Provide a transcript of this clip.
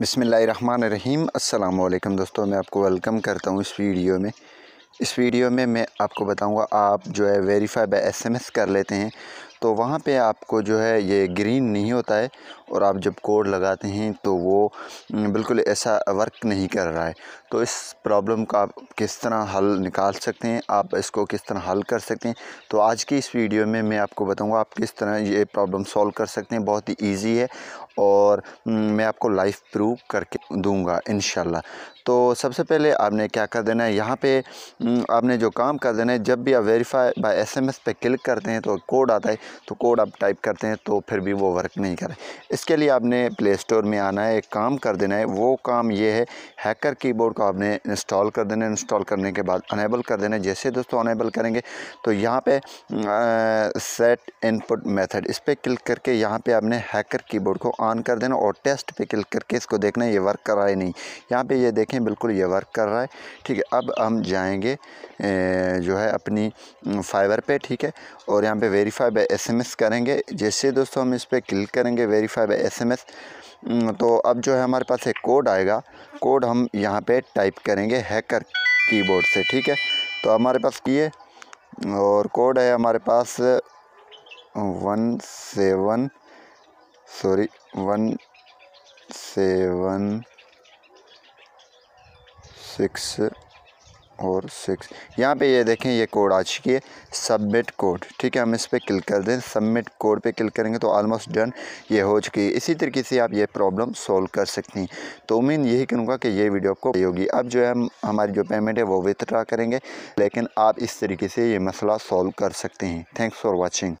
बसमीम अल्लाम दोस्तों मैं आपको वेलकम करता हूँ इस वीडियो में इस वीडियो में मैं आपको बताऊंगा आप जो है वेरीफाई बाय एसएमएस कर लेते हैं तो वहाँ पे आपको जो है ये ग्रीन नहीं होता है और आप जब कोड लगाते हैं तो वो बिल्कुल ऐसा वर्क नहीं कर रहा है तो इस प्रॉब्लम का आप किस तरह हल निकाल सकते हैं आप इसको किस तरह हल कर सकते हैं तो आज की इस वीडियो में मैं आपको बताऊंगा आप किस तरह ये प्रॉब्लम सॉल्व कर सकते हैं बहुत ही ईजी है और मैं आपको लाइफ प्रूव करके दूँगा इन तो सबसे पहले आपने क्या कर देना है यहाँ पर आपने जो काम कर देना है जब भी आप वेरीफाई बाई एस पे क्लिक करते हैं तो कोड आता है तो कोड आप टाइप करते हैं तो फिर भी वो वर्क नहीं करें इसके लिए आपने प्ले स्टोर में आना है एक काम कर देना है वो काम ये है हैकर कीबोर्ड को आपने इंस्टॉल कर देना है इंस्टॉल करने के बाद अनेबल कर देना है जैसे दोस्तों अनेबल करेंगे तो यहाँ पे सेट इनपुट मेथड इस पर क्लिक करके यहाँ पे आपने हैकर कीबोर्ड को ऑन कर देना और टेस्ट पे क्लिक करके इसको देखना है ये वर्क कर रहा है नहीं यहाँ पर ये देखें बिल्कुल ये वर्क कर रहा है ठीक है अब हम जाएंगे जो है अपनी फाइवर पे ठीक है और यहाँ पे वेरीफाई बाई एसएमएस करेंगे जैसे दोस्तों हम इस पर क्लिक करेंगे वेरीफाई बाई एसएमएस तो अब जो है हमारे पास एक कोड आएगा कोड हम यहाँ पे टाइप करेंगे हैकर कीबोर्ड से ठीक है तो हमारे पास ये और कोड है हमारे पास one seven sorry one seven six और सिक्स यहाँ पे ये देखें ये कोड आ चुकी है सबमिट कोड ठीक है हम इस पर क्लिक कर दें सबमिट कोड पे क्लिक करेंगे तो आलमोस्ट डन ये हो चुकी है इसी तरीके से आप ये प्रॉब्लम सॉल्व कर सकती हैं तो उम्मीद यही करूँगा कि ये वीडियो आपको होगी अब जो है हम हमारी जो पेमेंट है वो विथड्रा करेंगे लेकिन आप इस तरीके से ये मसला सॉल्व कर सकते हैं थैंक्स फॉर वॉचिंग